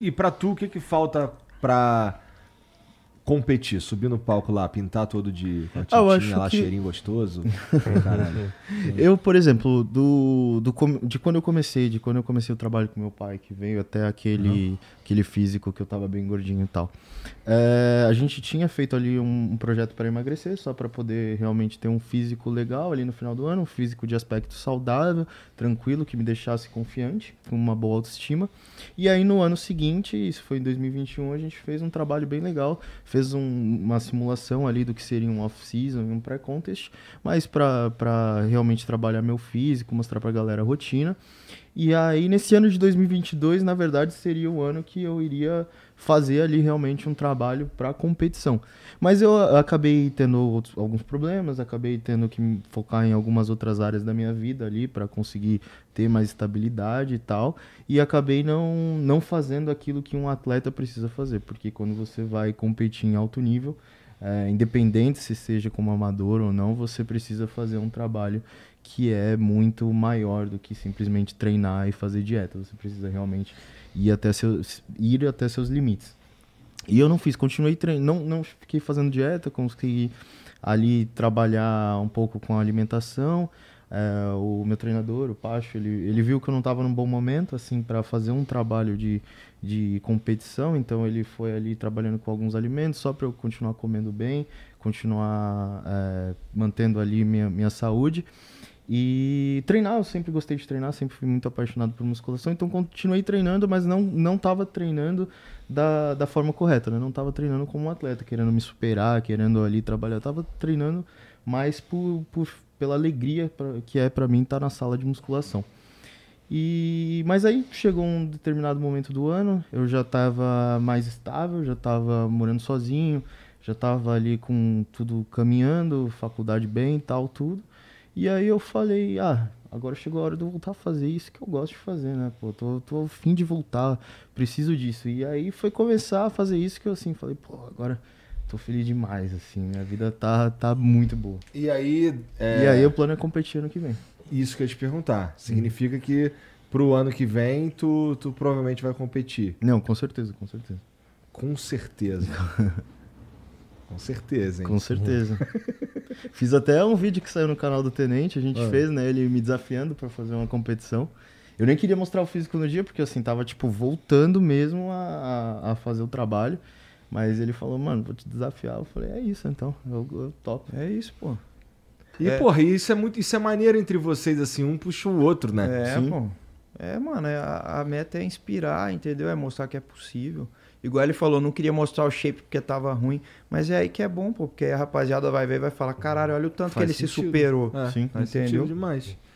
E para tu, o que, que falta para competir, subir no palco lá, pintar todo de com ah, tintinha lá, que... cheirinho gostoso. eu, por exemplo, do, do de quando eu comecei, de quando eu comecei o trabalho com meu pai, que veio até aquele, aquele físico que eu tava bem gordinho e tal. É, a gente tinha feito ali um, um projeto para emagrecer, só para poder realmente ter um físico legal ali no final do ano, um físico de aspecto saudável, tranquilo, que me deixasse confiante, com uma boa autoestima. E aí no ano seguinte, isso foi em 2021, a gente fez um trabalho bem legal, fez fez um, uma simulação ali do que seria um off-season e um pré-contest, mas para realmente trabalhar meu físico, mostrar para a galera a rotina. E aí, nesse ano de 2022, na verdade, seria o ano que eu iria fazer ali realmente um trabalho para competição. Mas eu ah, acabei tendo outros, alguns problemas, acabei tendo que me focar em algumas outras áreas da minha vida ali para conseguir ter mais estabilidade e tal, e acabei não não fazendo aquilo que um atleta precisa fazer, porque quando você vai competir em alto nível, é, independente se seja como amador ou não, você precisa fazer um trabalho que é muito maior do que simplesmente treinar e fazer dieta. Você precisa realmente ir até seus, ir até seus limites. E eu não fiz, continuei treinando, não, não fiquei fazendo dieta, consegui ali trabalhar um pouco com a alimentação, é, o meu treinador, o Pacho, ele, ele viu que eu não estava num bom momento, assim, para fazer um trabalho de, de competição, então ele foi ali trabalhando com alguns alimentos só para eu continuar comendo bem, continuar é, mantendo ali minha, minha saúde. E treinar, eu sempre gostei de treinar, sempre fui muito apaixonado por musculação, então continuei treinando, mas não não estava treinando da, da forma correta, né? Não estava treinando como um atleta, querendo me superar, querendo ali trabalhar, estava tava treinando mais por, por pela alegria pra, que é para mim estar tá na sala de musculação. E mas aí chegou um determinado momento do ano, eu já estava mais estável, já estava morando sozinho, já estava ali com tudo caminhando, faculdade bem e tal, tudo. E aí eu falei, ah, agora chegou a hora de eu voltar a fazer isso que eu gosto de fazer, né? Pô, tô, tô ao fim de voltar, preciso disso. E aí foi começar a fazer isso que eu assim, falei, pô, agora tô feliz demais, assim. Minha vida tá, tá muito boa. E aí. É... E aí o plano é competir ano que vem. Isso que eu ia te perguntar. Significa hum. que pro ano que vem tu, tu provavelmente vai competir. Não, com certeza, com certeza. Com certeza. com certeza, hein? Com certeza. Fiz até um vídeo que saiu no canal do Tenente, a gente ah. fez, né? Ele me desafiando para fazer uma competição. Eu nem queria mostrar o físico no dia, porque assim, tava tipo voltando mesmo a, a fazer o trabalho. Mas ele falou, mano, vou te desafiar. Eu falei, é isso então, eu, eu topo. É isso, pô. E, é. porra, isso é muito. Isso é maneiro entre vocês, assim, um puxa o outro, né? É, Sim. pô. É, mano, é, a, a, meta é inspirar, entendeu? É mostrar que é possível. Igual ele falou, não queria mostrar o shape porque tava ruim, mas é aí que é bom, pô, porque a rapaziada vai ver e vai falar, caralho, olha o tanto faz que ele sentido. se superou. É, Sim, faz entendeu? demais.